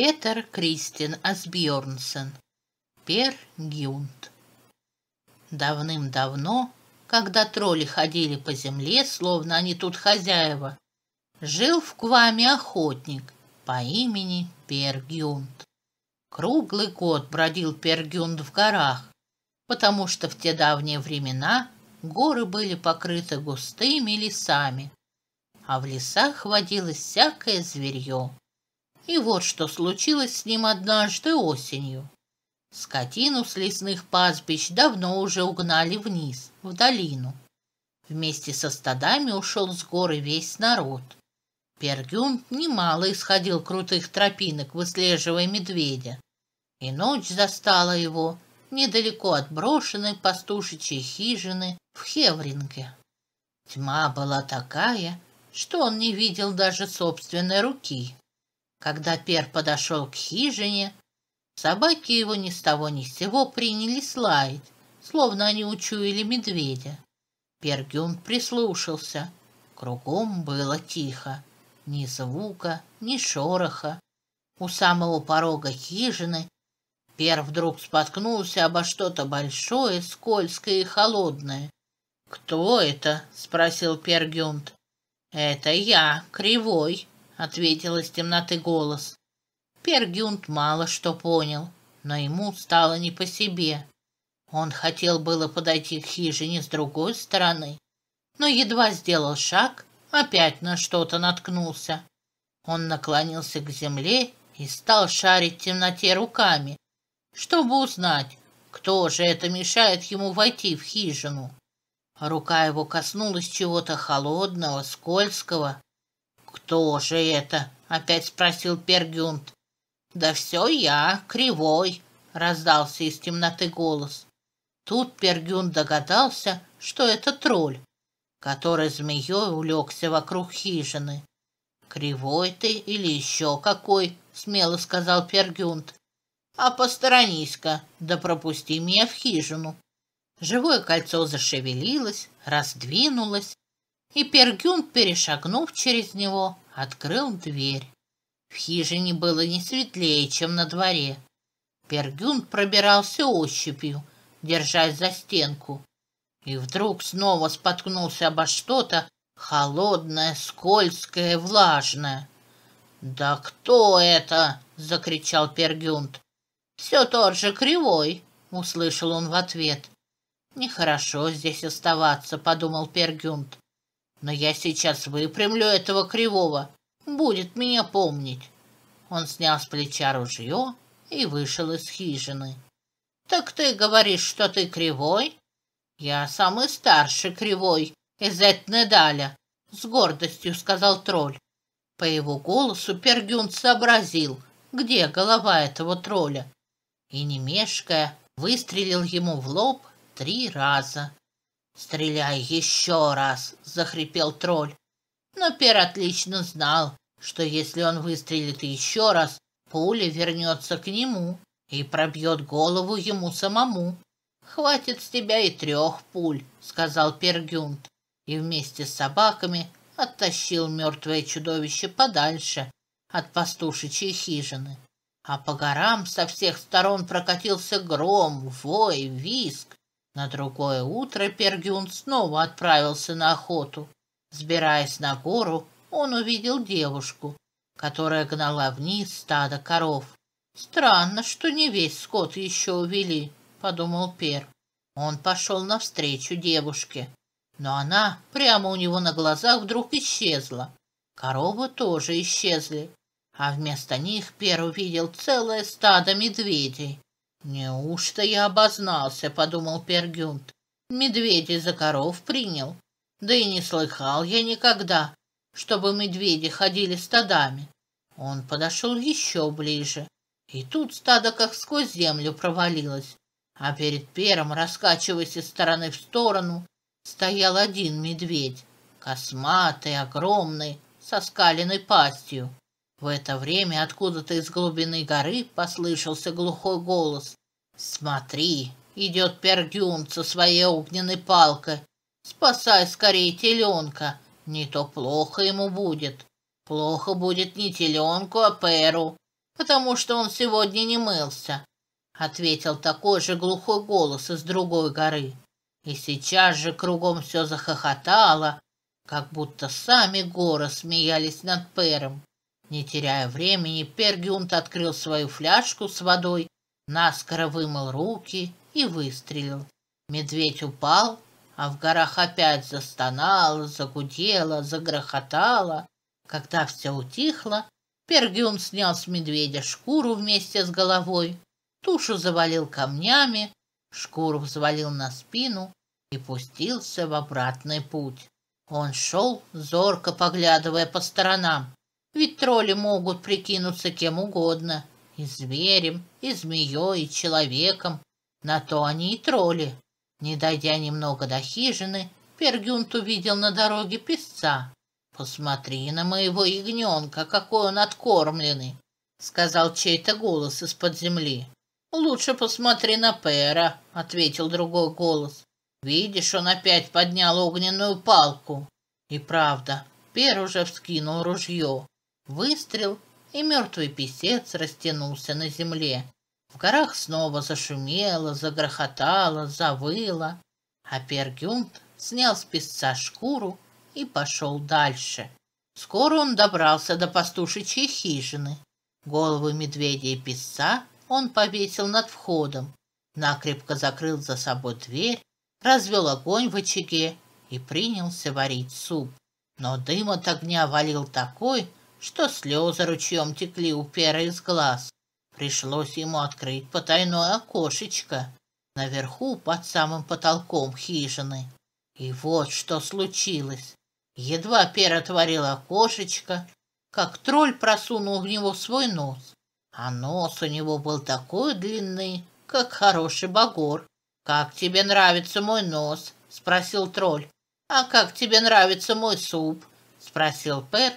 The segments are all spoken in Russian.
Петер Кристин Асбьорнсен, Пер Гюнт. Давным-давно, когда тролли ходили по земле, словно они тут хозяева, жил в Кваме охотник по имени Пер Гюнт. Круглый год бродил Пер Гюнт в горах, потому что в те давние времена горы были покрыты густыми лесами, а в лесах водилось всякое зверье. И вот что случилось с ним однажды осенью. Скотину с лесных пастбищ давно уже угнали вниз, в долину. Вместе со стадами ушел с горы весь народ. Пергюм немало исходил крутых тропинок, выслеживая медведя. И ночь застала его недалеко от брошенной пастушечьей хижины в Хевринге. Тьма была такая, что он не видел даже собственной руки. Когда Пер подошел к хижине, собаки его ни с того ни с сего принялись лаять, словно они учуяли медведя. Пергюн прислушался. Кругом было тихо. Ни звука, ни шороха. У самого порога хижины Пер вдруг споткнулся обо что-то большое, скользкое и холодное. «Кто это?» — спросил Пергюнт. «Это я, Кривой», — ответил из темноты голос. Пергюнт мало что понял, но ему стало не по себе. Он хотел было подойти к хижине с другой стороны, но едва сделал шаг, опять на что-то наткнулся. Он наклонился к земле и стал шарить в темноте руками, чтобы узнать, кто же это мешает ему войти в хижину. Рука его коснулась чего-то холодного, скользкого, «Кто же это?» — опять спросил Пергюнт. «Да все я, кривой!» — раздался из темноты голос. Тут Пергюн догадался, что это тролль, который змеей улегся вокруг хижины. «Кривой ты или еще какой?» — смело сказал Пергюнт. «А посторонись-ка, да пропусти меня в хижину». Живое кольцо зашевелилось, раздвинулось, и Пергюн, перешагнув через него, открыл дверь. В хижине было не светлее, чем на дворе. Пергюн пробирался ощупью, держась за стенку, и вдруг снова споткнулся обо что-то холодное, скользкое, влажное. «Да кто это?» — закричал Пергюнт. «Все тот же Кривой», — услышал он в ответ. «Нехорошо здесь оставаться», — подумал Пергюнт. Но я сейчас выпрямлю этого кривого. Будет меня помнить. Он снял с плеча ружье и вышел из хижины. Так ты говоришь, что ты кривой? Я самый старший кривой из Этнедаля, с гордостью сказал тролль. По его голосу Пергюн сообразил, где голова этого тролля, и, не мешкая, выстрелил ему в лоб три раза. «Стреляй еще раз!» – захрипел тролль. Но Пер отлично знал, что если он выстрелит еще раз, пуля вернется к нему и пробьет голову ему самому. «Хватит с тебя и трех пуль», — сказал Пергюнд и вместе с собаками оттащил мертвое чудовище подальше от пастушечьей хижины. А по горам со всех сторон прокатился гром, вой, виск. На другое утро Пергюн снова отправился на охоту. Сбираясь на гору, он увидел девушку, которая гнала вниз стадо коров. «Странно, что не весь скот еще увели», — подумал Пер. Он пошел навстречу девушке, но она прямо у него на глазах вдруг исчезла. Коровы тоже исчезли, а вместо них Пер увидел целое стадо медведей. «Неужто я обознался?» — подумал Пергюнт. «Медведя за коров принял. Да и не слыхал я никогда, чтобы медведи ходили стадами». Он подошел еще ближе, и тут стадо как сквозь землю провалилось, а перед пером, раскачиваясь из стороны в сторону, стоял один медведь, косматый, огромный, со скаленной пастью. В это время откуда-то из глубины горы послышался глухой голос. «Смотри, идет Пердюн со своей огненной палкой. Спасай скорее теленка, не то плохо ему будет. Плохо будет не теленку, а Перу, потому что он сегодня не мылся», — ответил такой же глухой голос из другой горы. И сейчас же кругом все захохотало, как будто сами горы смеялись над Пером. Не теряя времени, Пергюнт открыл свою фляжку с водой, наскоро вымыл руки и выстрелил. Медведь упал, а в горах опять застонало, загудело, загрохотало. Когда все утихло, Пергюн снял с медведя шкуру вместе с головой, тушу завалил камнями, шкуру взвалил на спину и пустился в обратный путь. Он шел, зорко поглядывая по сторонам. Ведь тролли могут прикинуться кем угодно. И зверем, и змеей, и человеком. На то они и тролли. Не дойдя немного до хижины, Пергюнт увидел на дороге песца. «Посмотри на моего ягненка, какой он откормленный!» — сказал чей-то голос из-под земли. «Лучше посмотри на Пера», — ответил другой голос. «Видишь, он опять поднял огненную палку». И правда, Пер уже вскинул ружье. Выстрел, и мертвый писец растянулся на земле. В горах снова зашумело, загрохотало, завыло. А Пергюнт снял с песца шкуру и пошел дальше. Скоро он добрался до пастушечьей хижины. Головы медведя и песца он повесил над входом, накрепко закрыл за собой дверь, развел огонь в очаге и принялся варить суп. Но дым от огня валил такой, что слезы ручьем текли у пера из глаз. Пришлось ему открыть потайное окошечко наверху под самым потолком хижины. И вот что случилось. Едва пер отворил окошечко, как тролль просунул в него свой нос. А нос у него был такой длинный, как хороший багор. «Как тебе нравится мой нос?» — спросил тролль. «А как тебе нравится мой суп?» — спросил Пер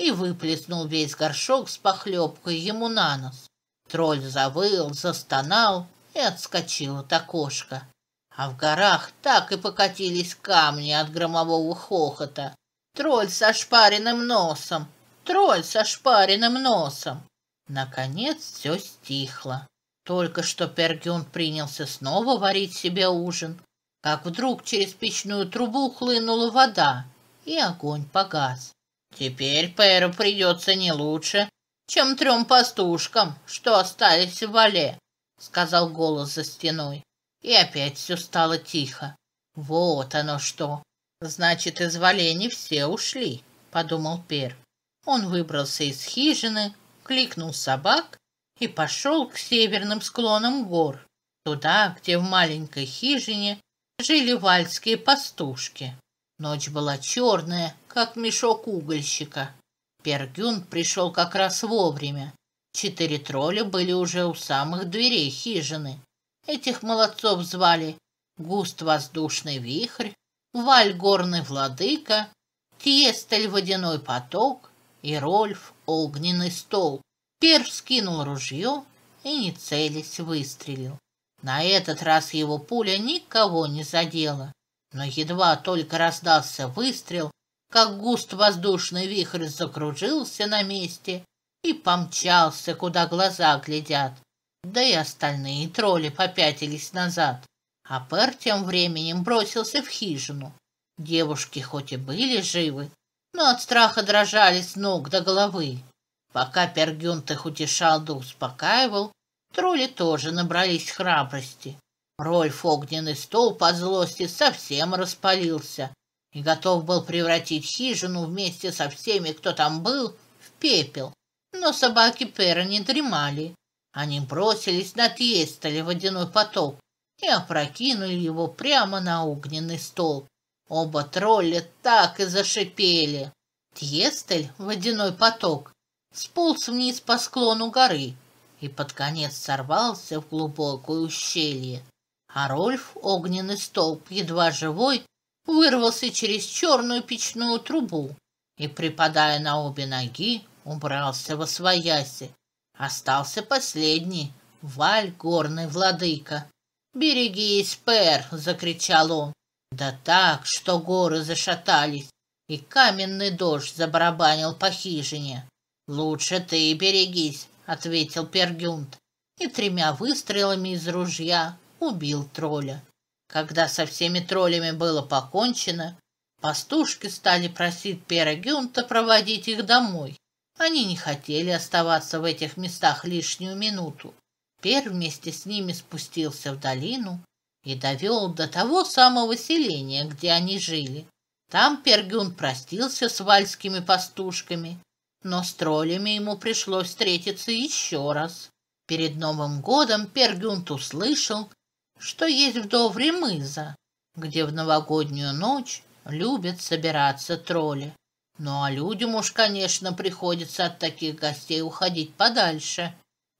и выплеснул весь горшок с похлебкой ему на нос. Тролль завыл, застонал и отскочил от окошка. А в горах так и покатились камни от громового хохота. Тролль со шпаренным носом, тролль со шпаренным носом. Наконец все стихло. Только что Пергюн принялся снова варить себе ужин, как вдруг через печную трубу хлынула вода, и огонь погас. Теперь Перу придется не лучше, чем трем пастушкам, что остались в Вале, сказал голос за стеной. И опять все стало тихо. Вот оно что. Значит, из Вале не все ушли, подумал Пер. Он выбрался из хижины, кликнул собак и пошел к северным склонам гор, туда, где в маленькой хижине жили вальские пастушки. Ночь была черная, как мешок угольщика. Пергюн пришел как раз вовремя. Четыре тролля были уже у самых дверей хижины. Этих молодцов звали Густ Воздушный Вихрь, Валь Горный Владыка, Тестель Водяной Поток и Рольф Огненный Стол. Перв скинул ружье и, не целясь, выстрелил. На этот раз его пуля никого не задела, но едва только раздался выстрел, как густ воздушный вихрь закружился на месте и помчался, куда глаза глядят. Да и остальные тролли попятились назад. А Пер тем временем бросился в хижину. Девушки хоть и были живы, но от страха дрожали с ног до головы. Пока Пергюнт их утешал да успокаивал, тролли тоже набрались храбрости. Рольф огненный стол по злости совсем распалился и готов был превратить хижину вместе со всеми, кто там был, в пепел. Но собаки Перо не дремали. Они бросились на Тьестеле водяной поток и опрокинули его прямо на огненный столб. Оба тролля так и зашипели. Тьестель, водяной поток, сполз вниз по склону горы и под конец сорвался в глубокое ущелье. А Рольф, огненный столб, едва живой, вырвался через черную печную трубу и, припадая на обе ноги, убрался во свояси. Остался последний, Валь, горный владыка. «Берегись, Пер!» — закричал он. Да так, что горы зашатались, и каменный дождь забарабанил по хижине. «Лучше ты берегись», — ответил Пергюнт, и тремя выстрелами из ружья убил тролля. Когда со всеми троллями было покончено, пастушки стали просить Пера Гюнта проводить их домой. Они не хотели оставаться в этих местах лишнюю минуту. Пер вместе с ними спустился в долину и довел до того самого селения, где они жили. Там Пергюн простился с вальскими пастушками, но с троллями ему пришлось встретиться еще раз. Перед Новым годом Пергюнт услышал, что есть в Довре мыза, где в новогоднюю ночь любят собираться тролли. Ну а людям уж, конечно, приходится от таких гостей уходить подальше.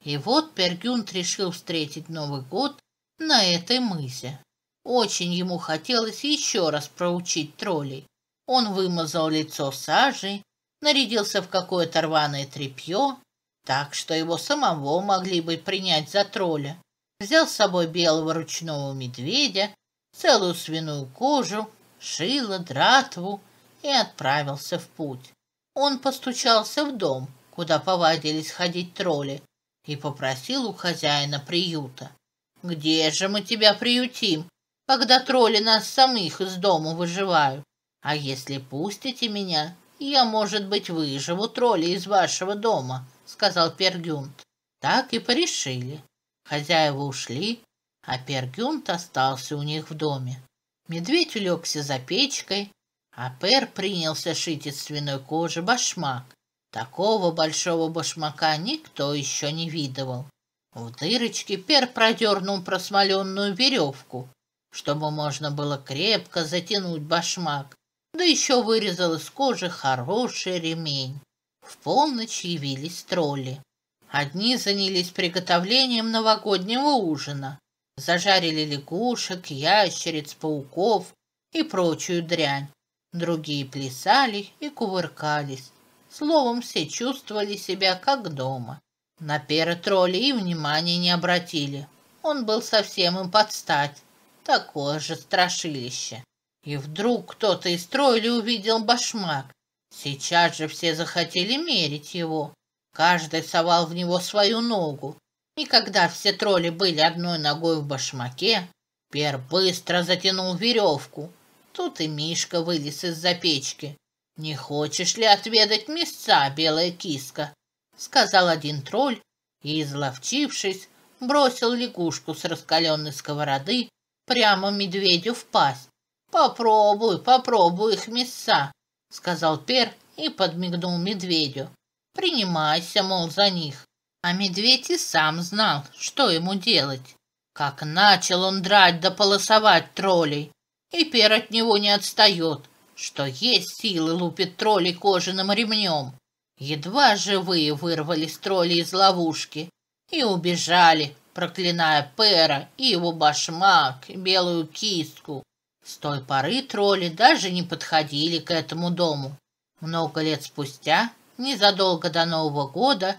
И вот Пергюнт решил встретить Новый год на этой мысе. Очень ему хотелось еще раз проучить троллей. Он вымазал лицо сажей, нарядился в какое-то рваное тряпье, так что его самого могли бы принять за тролля взял с собой белого ручного медведя, целую свиную кожу, шило, дратву и отправился в путь. Он постучался в дом, куда повадились ходить тролли, и попросил у хозяина приюта. «Где же мы тебя приютим, когда тролли нас самих из дома выживают? А если пустите меня, я, может быть, выживу тролли из вашего дома», — сказал Пергюнт. Так и порешили. Хозяева ушли, а Пергюнт остался у них в доме. Медведь улегся за печкой, а Пер принялся шить из свиной кожи башмак. Такого большого башмака никто еще не видывал. В дырочке Пер продернул просмоленную веревку, чтобы можно было крепко затянуть башмак, да еще вырезал из кожи хороший ремень. В полночь явились тролли. Одни занялись приготовлением новогоднего ужина. Зажарили лягушек, ящериц, пауков и прочую дрянь. Другие плясали и кувыркались. Словом, все чувствовали себя как дома. На пера тролли и внимания не обратили. Он был совсем им под стать, Такое же страшилище. И вдруг кто-то из троллей увидел башмак. Сейчас же все захотели мерить его. Каждый совал в него свою ногу. И когда все тролли были одной ногой в башмаке, Пер быстро затянул веревку. Тут и Мишка вылез из-за печки. «Не хочешь ли отведать мясца, белая киска?» — сказал один тролль и, изловчившись, бросил лягушку с раскаленной сковороды прямо медведю в пасть. «Попробуй, попробуй их мяса», — сказал Пер и подмигнул медведю принимайся, мол, за них. А медведь и сам знал, что ему делать. Как начал он драть да полосовать троллей, и пер от него не отстает, что есть силы лупит троллей кожаным ремнем. Едва живые вырвались тролли из ловушки и убежали, проклиная Пера и его башмак, и белую киску. С той поры тролли даже не подходили к этому дому. Много лет спустя незадолго до Нового года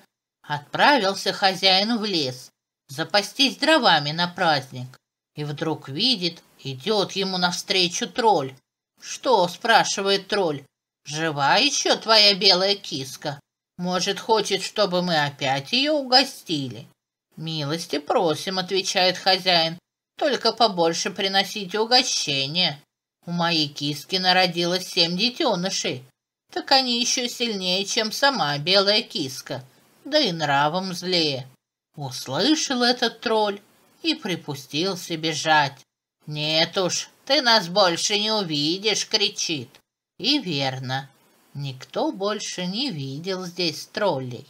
отправился хозяин в лес запастись дровами на праздник. И вдруг видит, идет ему навстречу тролль. «Что?» – спрашивает тролль. «Жива еще твоя белая киска? Может, хочет, чтобы мы опять ее угостили?» «Милости просим», – отвечает хозяин. «Только побольше приносите угощения. У моей киски народилось семь детенышей так они еще сильнее, чем сама белая киска, да и нравом злее. Услышал этот тролль и припустился бежать. «Нет уж, ты нас больше не увидишь!» — кричит. И верно, никто больше не видел здесь троллей.